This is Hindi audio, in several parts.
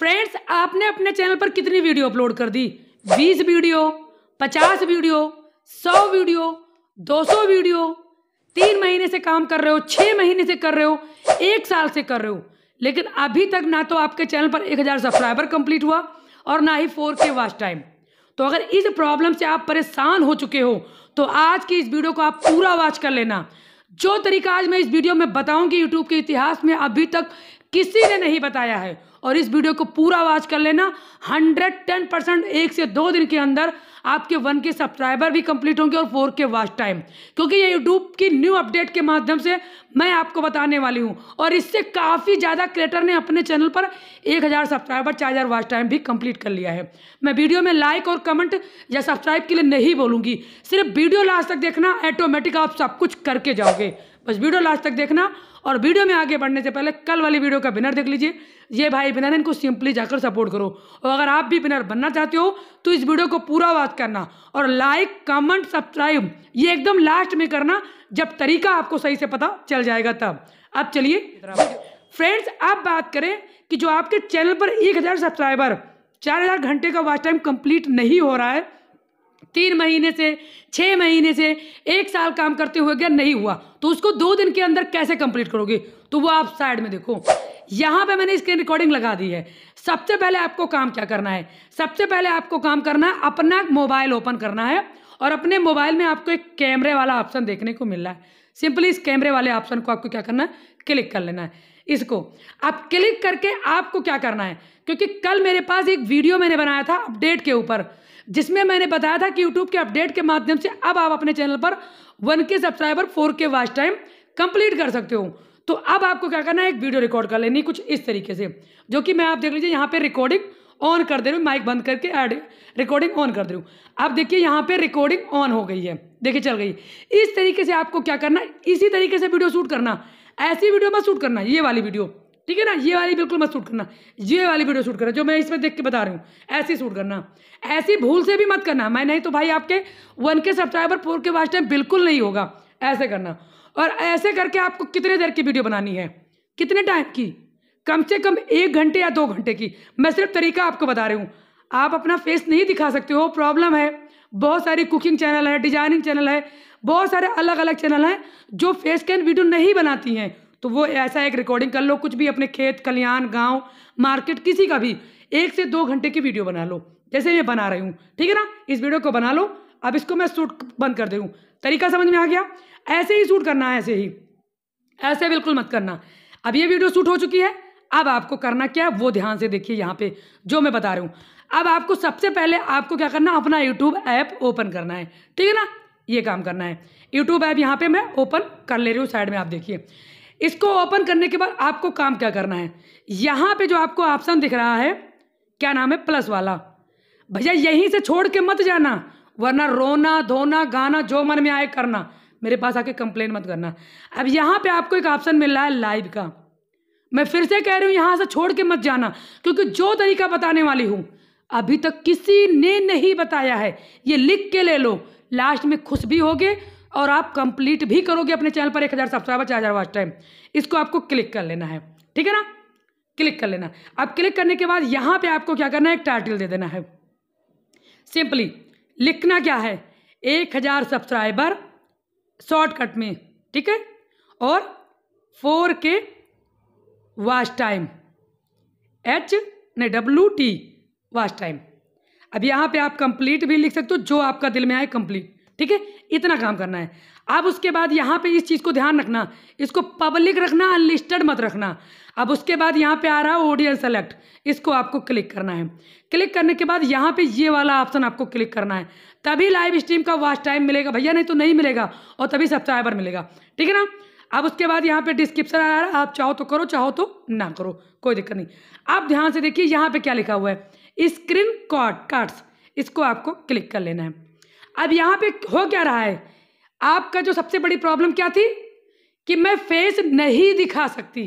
फ्रेंड्स आपने अपने चैनल पर कितनी वीडियो अपलोड कर दी बीस वीडियो पचास वीडियो सौ वीडियो दो सौ वीडियो तीन महीने से काम कर रहे हो छः महीने से कर रहे हो एक साल से कर रहे हो लेकिन अभी तक ना तो आपके चैनल पर एक हज़ार सब्सक्राइबर कंप्लीट हुआ और ना ही फोर के वाच टाइम तो अगर इस प्रॉब्लम से आप परेशान हो चुके हो तो आज की इस वीडियो को आप पूरा वॉच कर लेना जो तरीका आज मैं इस वीडियो में बताऊंगी यूट्यूब के इतिहास में अभी तक किसी ने नहीं बताया है और इस वीडियो को पूरा वॉच कर लेना हंड्रेड टेन परसेंट एक से दो दिन के अंदर आपके वन के सब्सक्राइबर भी कंप्लीट होंगे और फोर के वॉच टाइम क्योंकि ये यूट्यूब की न्यू अपडेट के माध्यम से मैं आपको बताने वाली हूँ और इससे काफ़ी ज़्यादा क्रिएटर ने अपने चैनल पर एक हज़ार सब्सक्राइबर चार हज़ार वॉच टाइम भी कंप्लीट कर लिया है मैं वीडियो में लाइक और कमेंट या सब्सक्राइब के लिए नहीं बोलूँगी सिर्फ वीडियो लास्ट तक देखना ऑटोमेटिक आप सब कुछ करके जाओगे बस वीडियो लास्ट तक देखना और वीडियो में आगे बढ़ने से पहले कल वाली वीडियो का बिनर देख लीजिए ये भाई बिनर इनको सिंपली जाकर सपोर्ट करो और अगर आप भी बिनर बनना चाहते हो तो इस वीडियो को पूरा बात करना और लाइक कमेंट सब्सक्राइब ये एकदम लास्ट में करना जब तरीका आपको सही से पता चल जाएगा तब अब चलिए फ्रेंड्स अब बात करें कि जो आपके चैनल पर एक हज़ार सब्सक्राइबर चार हज़ार घंटे का वाच टाइम कंप्लीट नहीं हो रहा है तीन महीने से छः महीने से एक साल काम करते हुए गया नहीं हुआ तो उसको दो दिन के अंदर कैसे कंप्लीट करोगे तो वो आप साइड में देखो यहाँ पे मैंने इसकी रिकॉर्डिंग लगा दी है सबसे पहले आपको काम क्या करना है सबसे पहले आपको काम करना है अपना मोबाइल ओपन करना है और अपने मोबाइल में आपको एक कैमरे वाला ऑप्शन देखने को मिल रहा है सिंपली इस कैमरे वाले ऑप्शन को आपको क्या करना है क्लिक कर लेना है इसको आप क्लिक करके आपको क्या करना है क्योंकि कल मेरे पास एक वीडियो मैंने बनाया था अपडेट के ऊपर जिसमें मैंने बताया था कि यूट्यूब के अपडेट के माध्यम से अब आप अपने चैनल पर one K subscriber four K watch time complete कर सकते हो तो अब आपको क्या करना है एक वीडियो रिकॉर्ड कर लेनी कुछ इस तरीके से जो कि मैं आप देख लीजिए यहाँ पे रिकॉर्डिंग ऑन कर दे रही हूँ माइक बंद करके एड रिकॉर्डिंग ऑन कर दे रही हूँ आप देखिए यहाँ पे रिकॉर्डिंग ऑन हो गई है देखिए चल गई इस तरीके से आपको क्या करना है इसी तरीके से वीडियो शूट करना ऐसी वीडियो में शूट करना ये वाली वीडियो ठीक है ना ये वाली बिल्कुल मत शूट करना ये वाली वीडियो शूट करना जो मैं इसमें देख के बता रही हूँ ऐसी शूट करना ऐसी भूल से भी मत करना मैं नहीं तो भाई आपके one K subscriber four K watch time बिल्कुल नहीं होगा ऐसे करना और ऐसे करके आपको कितने देर की वीडियो बनानी है कितने टाइम की कम से कम एक घंटे या दो घंटे की मैं सिर्फ तरीका आपको बता रही हूँ आप अपना फेस नहीं दिखा सकते हो प्रॉब्लम है बहुत सारी कुकिंग चैनल है डिजाइनिंग चैनल है बहुत सारे अलग अलग चैनल हैं जो फेस कैन वीडियो नहीं बनाती हैं तो वो ऐसा एक रिकॉर्डिंग कर लो कुछ भी अपने खेत कल्याण गांव मार्केट किसी का भी एक से दो घंटे की वीडियो बना लो जैसे मैं बना रही हूँ ठीक है ना इस वीडियो को बना लो अब इसको मैं शूट बंद कर दूँ तरीका समझ में आ गया ऐसे ही शूट करना है ऐसे ही ऐसे बिल्कुल मत करना अब ये वीडियो शूट हो चुकी है अब आपको करना क्या है वो ध्यान से देखिए यहाँ पे जो मैं बता रही हूँ अब आपको सबसे पहले आपको क्या करना अपना यूट्यूब ऐप ओपन करना है ठीक है ना ये काम करना है यूट्यूब ऐप यहाँ पे मैं ओपन कर ले रही हूँ साइड में आप देखिए इसको ओपन करने के बाद आपको काम क्या करना है यहाँ पे जो आपको ऑप्शन दिख रहा है क्या नाम है प्लस वाला भैया यहीं से छोड़ के मत जाना वरना रोना धोना गाना जो मन में आए करना मेरे पास आके कंप्लेन मत करना अब यहाँ पे आपको एक ऑप्शन मिल रहा है लाइव का मैं फिर से कह रही हूँ यहाँ से छोड़ के मत जाना क्योंकि जो तरीका बताने वाली हूँ अभी तक किसी ने नहीं बताया है ये लिख के ले लो लास्ट में खुश भी होगे और आप कंप्लीट भी करोगे अपने चैनल पर एक हज़ार सब्सक्राइबर चार हज़ार वाच टाइम इसको आपको क्लिक कर लेना है ठीक है ना क्लिक कर लेना अब क्लिक करने के बाद यहाँ पे आपको क्या करना है एक टाइटल दे देना है सिंपली लिखना क्या है एक हज़ार सब्सक्राइबर शॉर्टकट में ठीक है और four K watch time H ने डब्लू टी वाच टाइम अब यहाँ पे आप कंप्लीट भी लिख सकते हो जो आपका दिल में आए कंप्लीट ठीक है इतना काम करना है अब उसके बाद यहाँ पे इस चीज़ को ध्यान रखना इसको पब्लिक रखना अनलिस्टेड मत रखना अब उसके बाद यहाँ पे आ रहा है ऑडियंस सेलेक्ट इसको आपको क्लिक करना है क्लिक करने के बाद यहाँ पे ये वाला ऑप्शन आपको क्लिक करना है तभी लाइव स्ट्रीम का वास्ट टाइम मिलेगा भैया नहीं तो नहीं मिलेगा और तभी सब्सक्राइबर मिलेगा ठीक है ना अब उसके बाद यहाँ पे डिस्क्रिप्शन आ रहा है आप चाहो तो करो चाहो तो ना करो कोई दिक्कत नहीं आप ध्यान से देखिए यहाँ पे क्या लिखा हुआ है स्क्रीन कॉट कार्ड्स इसको आपको क्लिक कर लेना है अब यहाँ पे हो क्या रहा है आपका जो सबसे बड़ी प्रॉब्लम क्या थी कि मैं फेस नहीं दिखा सकती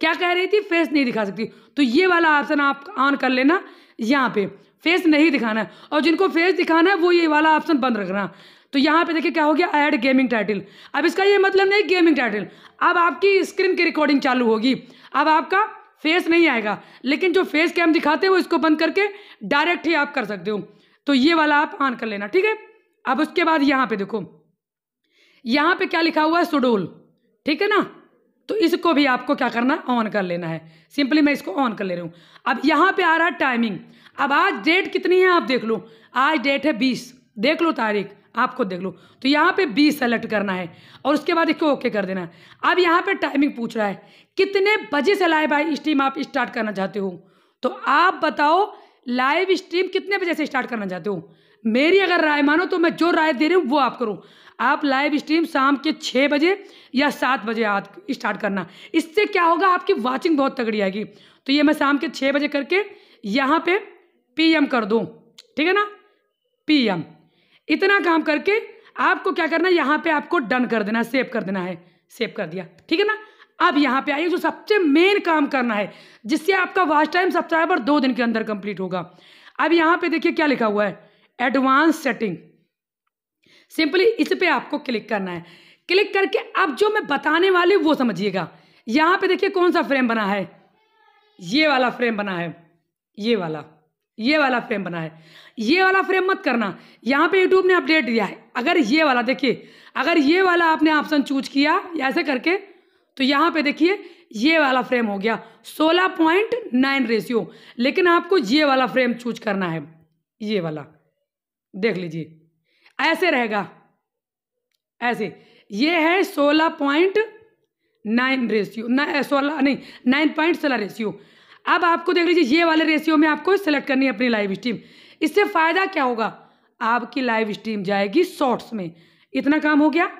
क्या कह रही थी फेस नहीं दिखा सकती तो ये वाला ऑप्शन आप ऑन कर लेना यहाँ पे फेस नहीं दिखाना और जिनको फेस दिखाना है वो ये वाला ऑप्शन बंद रखना तो यहाँ पे देखिए क्या हो गया ऐड गेमिंग टाइटल अब इसका ये मतलब नहीं गेमिंग टाइटल अब आपकी स्क्रीन की रिकॉर्डिंग चालू होगी अब आपका फेस नहीं आएगा लेकिन जो फेस कैम दिखाते हैं वो इसको बंद करके डायरेक्ट ही आप कर सकते हो तो ये वाला आप ऑन कर लेना ठीक है अब उसके बाद यहां पे देखो यहाँ पे क्या लिखा हुआ है सुडोल ठीक है ना तो इसको भी आपको क्या करना ऑन कर लेना है सिंपली मैं इसको ऑन कर ले रही हूं अब यहाँ पे आ रहा है टाइमिंग अब आज डेट कितनी है आप देख लो आज डेट है बीस देख लो तारीख आपको देख लो तो यहाँ पे बीस सेलेक्ट करना है और उसके बाद इसको ओके कर देना है अब यहाँ पे टाइमिंग पूछ रहा है कितने बजे से लाइव आई स्ट्रीम आप स्टार्ट करना चाहते हो तो आप बताओ लाइव स्ट्रीम कितने बजे से स्टार्ट करना चाहते हो मेरी अगर राय मानो तो मैं जो राय दे रही हूँ वो आप करो आप लाइव स्ट्रीम शाम के छः बजे या सात बजे स्टार्ट करना इससे क्या होगा आपकी वाचिंग बहुत तगड़ी आएगी तो ये मैं शाम के छः बजे करके यहाँ पे पीएम कर दूँ ठीक है ना पीएम इतना काम करके आपको क्या करना है यहाँ पे आपको डन कर देना सेव कर देना है सेव कर दिया ठीक है ना अब यहाँ पे आइए जो सबसे मेन काम करना है जिससे आपका वाच टाइम सब्सक्राइबर दो दिन के अंदर कंप्लीट होगा अब यहाँ पे देखिए क्या लिखा हुआ है एडवांस सेटिंग सिंपली इस पे आपको क्लिक करना है क्लिक करके अब जो मैं बताने वाली वो समझिएगा यहाँ पे देखिए कौन सा फ्रेम बना है ये वाला फ्रेम बना है ये वाला ये वाला फ्रेम बना है ये वाला फ्रेम मत करना यहाँ पे यूट्यूब ने अपडेट दिया है अगर ये वाला देखिए अगर ये वाला आपने ऑप्शन चूज किया ऐसे करके तो यहाँ पे देखिए ये वाला फ्रेम हो गया सोलह पॉइंट नाइन रेशियो लेकिन आपको ये वाला फ्रेम चूज करना है ये वाला देख लीजिए ऐसे रहेगा ऐसे ये है सोलह पॉइंट नाइन रेशियो सोलह नहीं नाइन पॉइंट सोलह रेशियो अब आपको देख लीजिए ये वाले रेशियो में आपको सेलेक्ट करनी है अपनी लाइव स्ट्रीम इससे फ़ायदा क्या होगा आपकी लाइव स्ट्रीम जाएगी शॉर्ट्स में इतना काम हो गया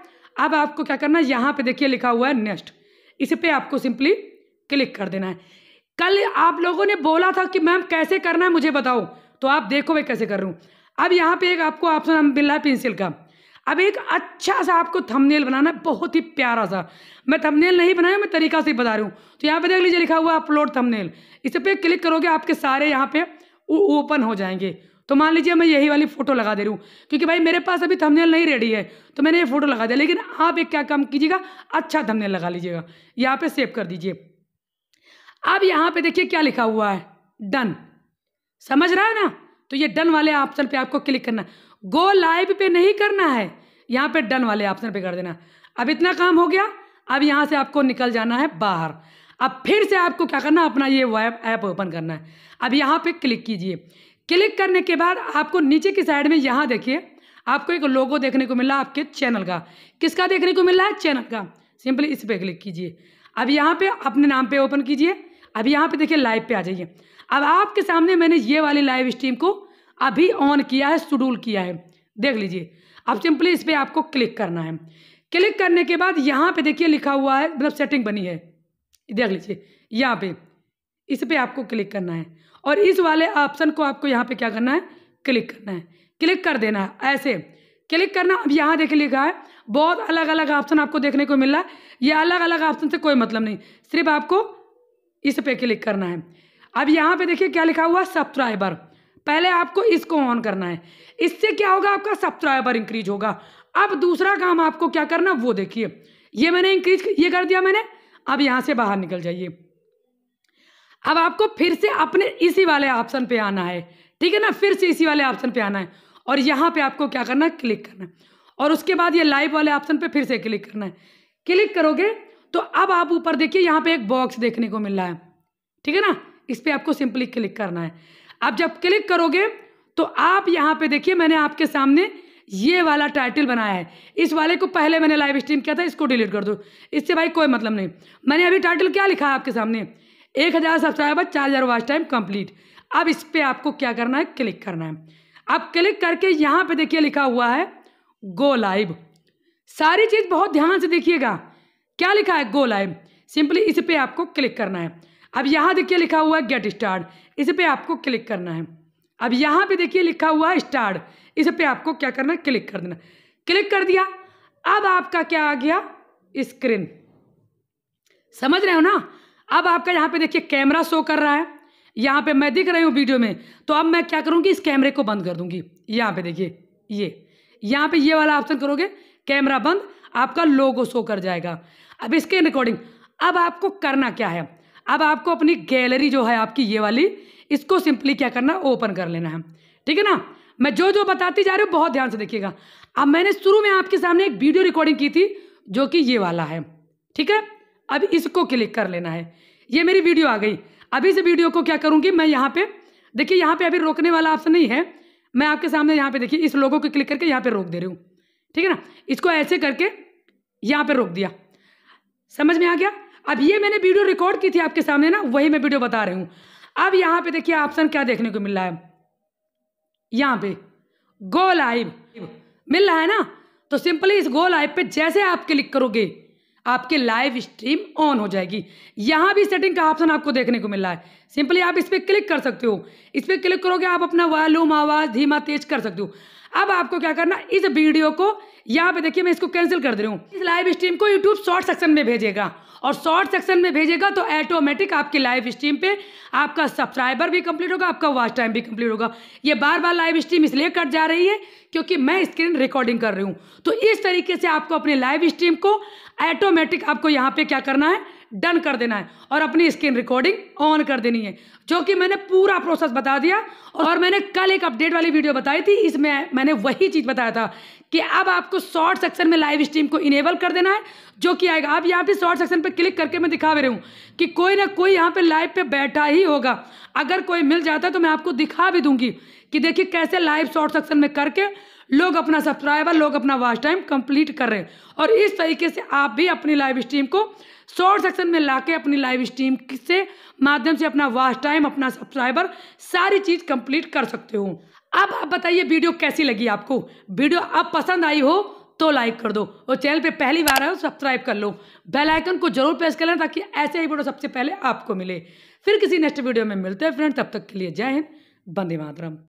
अब आपको क्या करना है यहाँ पे देखिए लिखा हुआ है नेक्स्ट इस पर आपको सिंपली क्लिक कर देना है कल आप लोगों ने बोला था कि मैम कैसे करना है मुझे बताओ तो आप देखो मैं कैसे कर रहा हूँ अब यहाँ पे एक आपको ऑप्शन मिल रहा है पेंसिल का अब एक अच्छा सा आपको थंबनेल बनाना है बहुत ही प्यारा सा मैं थंबनेल नहीं बनाया मैं तरीका से बता रहा हूँ तो यहाँ पे देख लीजिए लिखा हुआ अपलोड थंबनेल इस पे क्लिक करोगे आपके सारे यहाँ पे ओपन हो जाएंगे तो मान लीजिए मैं यही वाली फ़ोटो लगा दे रही हूँ क्योंकि भाई मेरे पास अभी थंबनेल नहीं रेडी है तो मैंने ये फ़ोटो लगा दिया लेकिन आप एक क्या काम कीजिएगा अच्छा थंबनेल लगा लीजिएगा यहाँ पे सेव कर दीजिए अब यहाँ पे देखिए क्या लिखा हुआ है डन समझ रहा है ना तो ये डन वाले ऑप्शन पे आपको क्लिक करना गो लाइव पे नहीं करना है यहाँ पे डन वाले ऑप्शन पे कर देना अब इतना काम हो गया अब यहाँ से आपको निकल जाना है बाहर अब फिर से आपको क्या करना अपना ये वैप ऐप ओपन करना है अब यहाँ पे क्लिक कीजिए क्लिक करने के बाद आपको नीचे की साइड में यहाँ देखिए आपको एक लोगो देखने को मिला आपके चैनल का किसका देखने को मिला है चैनल का सिंपली इस पर क्लिक कीजिए अब यहाँ पे अपने नाम पे ओपन कीजिए अब यहाँ पे देखिए लाइव पे आ जाइए अब आपके सामने मैंने ये वाली लाइव स्ट्रीम को अभी ऑन किया है शेड्यूल किया है देख लीजिए अब सिंपली इस पर आपको क्लिक करना है क्लिक करने के बाद यहाँ पे देखिए लिखा हुआ है मतलब सेटिंग बनी है देख लीजिए यहाँ पे इस पर आपको क्लिक करना है और इस वाले ऑप्शन को आपको यहाँ पे क्या करना है क्लिक करना है क्लिक कर देना है ऐसे क्लिक करना अब यहाँ देख लिखा है बहुत अलग अलग ऑप्शन आपको देखने को मिल रहा है ये अलग अलग ऑप्शन से कोई मतलब नहीं सिर्फ आपको इस पे क्लिक करना है अब यहाँ पे देखिए क्या लिखा हुआ सब्सक्राइबर पहले आपको इसको ऑन करना है इससे क्या होगा आपका सब्सक्राइबर इंक्रीज होगा अब दूसरा काम आपको क्या करना वो देखिए ये मैंने इंक्रीज ये कर दिया मैंने अब यहाँ से बाहर निकल जाइए अब आपको फिर से अपने इसी वाले ऑप्शन पे आना है ठीक है ना फिर से इसी वाले ऑप्शन पे आना है और यहाँ पे आपको क्या करना है क्लिक करना है और उसके बाद ये लाइव वाले ऑप्शन पे फिर से क्लिक करना है क्लिक करोगे तो अब आप ऊपर देखिए यहाँ पे एक बॉक्स देखने को मिल रहा है ठीक है ना इस पर आपको सिंपली क्लिक करना है अब जब क्लिक करोगे तो आप यहाँ पे देखिए मैंने आपके सामने ये वाला टाइटल बनाया है इस वाले को पहले मैंने लाइव स्ट्रीम किया था इसको डिलीट कर दो इससे भाई कोई मतलब नहीं मैंने अभी टाइटल क्या लिखा है आपके सामने एक हज़ार सब्सक्राइबर चार हज़ार वाच टाइम कंप्लीट अब इस पर आपको क्या करना है क्लिक करना है अब क्लिक करके यहाँ पे देखिए लिखा हुआ है गो लाइव सारी चीज़ बहुत ध्यान से देखिएगा क्या लिखा है गोल है सिंपली इस पर आपको क्लिक करना है अब यहाँ देखिए लिखा हुआ है गेट स्टार्ट इस पर आपको क्लिक करना है अब यहाँ पे देखिए लिखा हुआ है स्टार्ट इस पर आपको क्या करना है क्लिक कर देना क्लिक कर दिया अब आपका क्या आ गया स्क्रीन समझ रहे हो ना अब आपका यहाँ पे देखिए कैमरा शो कर रहा है यहाँ पे मैं दिख रही हूँ वीडियो में तो अब मैं क्या करूँगी इस कैमरे को बंद कर दूंगी यहाँ पे देखिए ये यहाँ पे ये वाला ऑप्शन करोगे कैमरा बंद आपका लोगो शो कर जाएगा अब इसके रिकॉर्डिंग अब आपको करना क्या है अब आपको अपनी गैलरी जो है आपकी ये वाली इसको सिंपली क्या करना ओपन कर लेना है ठीक है ना मैं जो जो बताती जा रही हूँ बहुत ध्यान से देखिएगा अब मैंने शुरू में आपके सामने एक वीडियो रिकॉर्डिंग की थी जो कि ये वाला है ठीक है अब इसको क्लिक कर लेना है ये मेरी वीडियो आ गई अभी इस वीडियो को क्या करूँगी मैं यहाँ पे देखिए यहाँ पे अभी रोकने वाला ऑप्शन नहीं है मैं आपके सामने यहाँ पे देखिए इस लोगों को क्लिक करके यहाँ पे रोक दे रही हूँ ठीक है ना इसको ऐसे करके यहाँ पे रोक दिया समझ में आ गया अब ये मैंने वीडियो रिकॉर्ड की थी आपके सामने ना वही मैं वीडियो बता रही हूँ अब यहाँ पे देखिए ऑप्शन क्या देखने को मिल रहा है यहां पे गो लाइव मिल रहा है ना तो सिंपली इस गो लाइव पे जैसे आप क्लिक करोगे आपके लाइव स्ट्रीम ऑन हो जाएगी यहां भी सेटिंग का ऑप्शन आपको देखने को मिल रहा है सिंपली आप इस पर क्लिक कर सकते हो इस पर क्लिक करोगे आप अपना वॉल्यूम आवाज़ धीमा तेज कर सकते हो अब आपको क्या करना इस वीडियो को यहाँ पे देखिए मैं इसको कैंसिल कर दे रही हूँ इस लाइव स्ट्रीम को यूट्यूब शॉर्ट सेक्शन में भेजेगा और शॉर्ट सेक्शन में भेजेगा तो ऑटोमेटिक आपके लाइव स्ट्रीम पे आपका सब्सक्राइबर भी कंप्लीट होगा आपका वॉच टाइम भी कंप्लीट होगा ये बार बार लाइव स्ट्रीम इसलिए कट जा रही है क्योंकि मैं स्क्रीन रिकॉर्डिंग कर रही हूँ तो इस तरीके से आपको अपने लाइव स्ट्रीम को ऑटोमेटिक आपको यहाँ पे क्या करना है डन कर देना है और अपनी स्क्रीन रिकॉर्डिंग ऑन कर देनी है जो कि मैंने पूरा प्रोसेस बता दिया और मैंने कल एक अपडेट वाली वीडियो बताई थी इसमें मैंने वही चीज़ बताया था कि अब आपको शॉर्ट सेक्शन में लाइव स्ट्रीम को इनेबल कर देना है जो कि आएगा आप यहाँ पे शॉर्ट सेक्शन पे क्लिक करके मैं दिखा भी रही हूँ कि कोई ना कोई यहाँ पे लाइव पे बैठा ही होगा अगर कोई मिल जाता है तो मैं आपको दिखा भी दूंगी कि देखिए कैसे लाइव शॉर्ट सेक्शन में करके लोग अपना सब्सक्राइबर लोग अपना वाच टाइम कंप्लीट कर रहे हैं और इस तरीके से आप भी अपनी लाइव स्ट्रीम को शॉर्ट सेक्शन में ला अपनी लाइव स्ट्रीम से माध्यम से अपना वाच टाइम अपना सब्सक्राइबर सारी चीज़ कंप्लीट कर सकते हो अब आप बताइए वीडियो कैसी लगी आपको वीडियो अब पसंद आई हो तो लाइक कर दो और चैनल पे पहली बार आए सब्सक्राइब कर लो बेल आइकन को जरूर प्रेस कर लें ताकि ऐसे ही वीडियो सबसे पहले आपको मिले फिर किसी नेक्स्ट वीडियो में मिलते हैं फ्रेंड तब तक के लिए जय हिंद बंदे मातरम